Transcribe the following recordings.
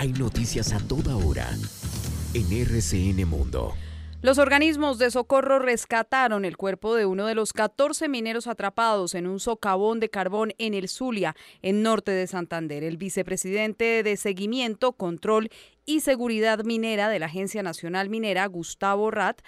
Hay noticias a toda hora en RCN Mundo. Los organismos de socorro rescataron el cuerpo de uno de los 14 mineros atrapados en un socavón de carbón en el Zulia, en norte de Santander. El vicepresidente de Seguimiento, Control y Seguridad Minera de la Agencia Nacional Minera, Gustavo Rat,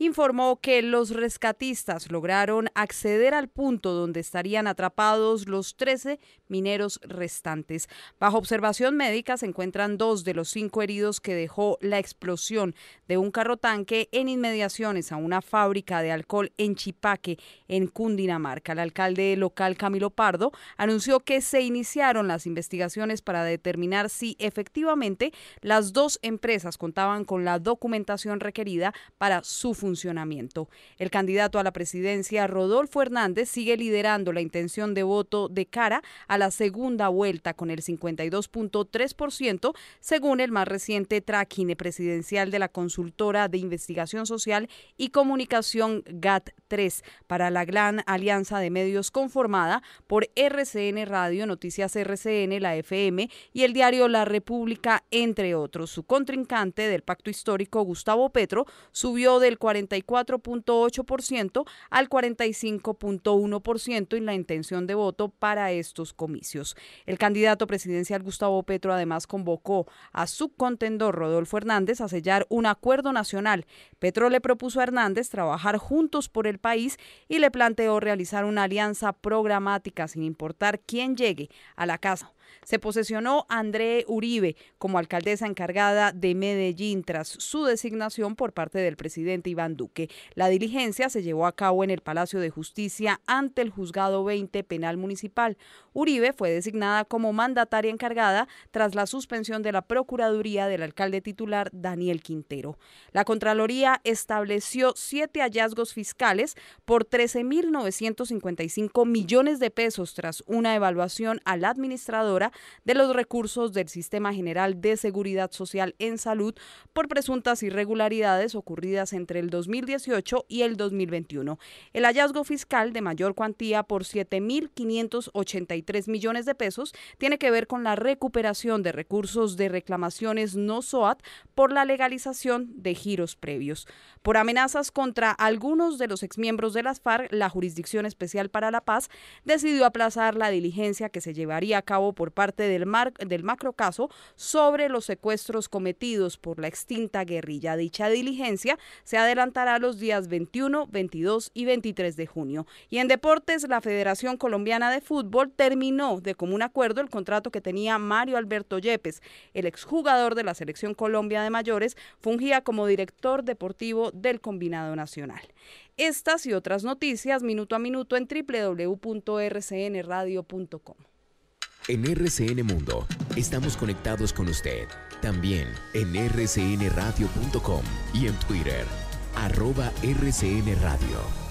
informó que los rescatistas lograron acceder al punto donde estarían atrapados los 13 mineros restantes. Bajo observación médica se encuentran dos de los cinco heridos que dejó la explosión de un carro tanque en inmediaciones a una fábrica de alcohol en Chipaque, en Cundinamarca. El alcalde local Camilo Pardo anunció que se iniciaron las investigaciones para determinar si efectivamente las dos empresas contaban con la documentación requerida para su funcionamiento. El candidato a la presidencia, Rodolfo Hernández, sigue liderando la intención de voto de cara a la segunda vuelta con el 52.3%, según el más reciente tracking presidencial de la consultora de investigación social y comunicación GAT3 para la gran alianza de medios conformada por RCN Radio, Noticias RCN, la FM y el diario La República, entre otros. Su contrincante del pacto histórico, Gustavo Petro, subió del 44.8% al 45.1% en la intención de voto para estos comicios. El candidato presidencial Gustavo Petro además convocó a su contendor Rodolfo Hernández a sellar un acuerdo nacional. Petro le propuso a Hernández trabajar juntos por el país y le planteó realizar una alianza programática sin importar quién llegue a la casa se posesionó André Uribe como alcaldesa encargada de Medellín tras su designación por parte del presidente Iván Duque. La diligencia se llevó a cabo en el Palacio de Justicia ante el Juzgado 20 Penal Municipal. Uribe fue designada como mandataria encargada tras la suspensión de la Procuraduría del alcalde titular Daniel Quintero. La Contraloría estableció siete hallazgos fiscales por 13.955 millones de pesos tras una evaluación al administrador de los recursos del Sistema General de Seguridad Social en Salud por presuntas irregularidades ocurridas entre el 2018 y el 2021. El hallazgo fiscal de mayor cuantía por 7.583 millones de pesos tiene que ver con la recuperación de recursos de reclamaciones no SOAT por la legalización de giros previos. Por amenazas contra algunos de los exmiembros de las FARC, la Jurisdicción Especial para la Paz decidió aplazar la diligencia que se llevaría a cabo por parte del, mar, del macrocaso sobre los secuestros cometidos por la extinta guerrilla. Dicha diligencia se adelantará los días 21, 22 y 23 de junio. Y en deportes, la Federación Colombiana de Fútbol terminó de común acuerdo el contrato que tenía Mario Alberto Yepes, el exjugador de la Selección Colombia de Mayores, fungía como director deportivo del combinado nacional. Estas y otras noticias minuto a minuto en www.rcnradio.com. En RCN Mundo estamos conectados con usted. También en rcnradio.com y en Twitter, arroba rcnradio.